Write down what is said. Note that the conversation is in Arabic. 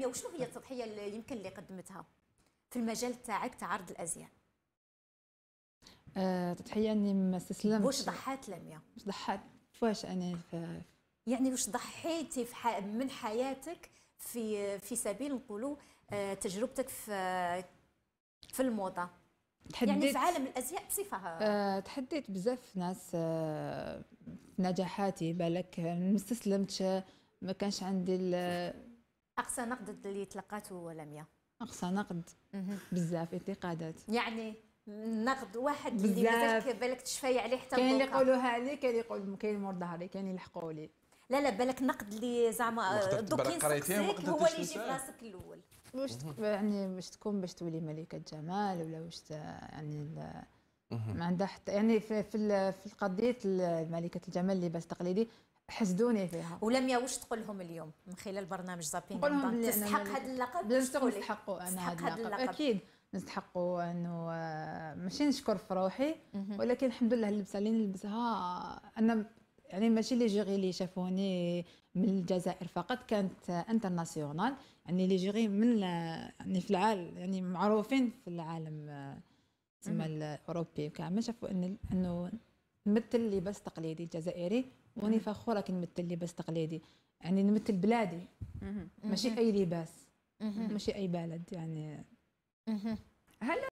هي وشنو هي التضحيه اللي يمكن اللي قدمتها في المجال تاعك تاع عرض الازياء آه، تضحيه اني ما استسلمتش واش ضحات لميا واش ضحات واش انا في يعني واش ضحيتي في ح... من حياتك في في سبيل نقولوا آه، تجربتك في في الموضه تحديت يعني في عالم الازياء بصفه آه، تحديت بزاف ناس نجاحاتي بالك ما استسلمتش ما كانش عندي اقصى نقد اللي تلقاته لميا اقصى نقد بزاف انتقادات يعني نقد واحد بزاف. اللي مازال بالك تشفاي عليه حتى كاين اللي يقولوها لي كاين اللي يقول كاين مور ظهري كاين اللي يلحقوا لي لا لا بالك نقد اللي زعما دوك ينسقسيك هو اللي يجي في راسك الاول واش يعني واش تكون باش تولي ملكه جمال ولا واش يعني ما عندها حتى يعني في في, في قضيه ملكه الجمال اللباس التقليدي حسدوني فيها ولميا واش تقول لهم اليوم من خلال برنامج زابين تستحق هذا اللقب بلا نستحقوا انا هذا اللقب اكيد نستحقوا انه آه، ماشي نشكر في روحي ولكن الحمد لله اللبسه اللي نلبسها انا يعني ماشي لي جيغي اللي شافوني من الجزائر فقط كانت انترناسيونال يعني لي جيغي من يعني في العالم يعني معروفين في العالم آه، تسمى الاوروبي كامل شافوا انه نمثل اللباس التقليدي الجزائري وني فخوره كي نمثل اللباس التقليدي يعني نمثل بلادي ماشي اي لباس ماشي اي بلد يعني هلا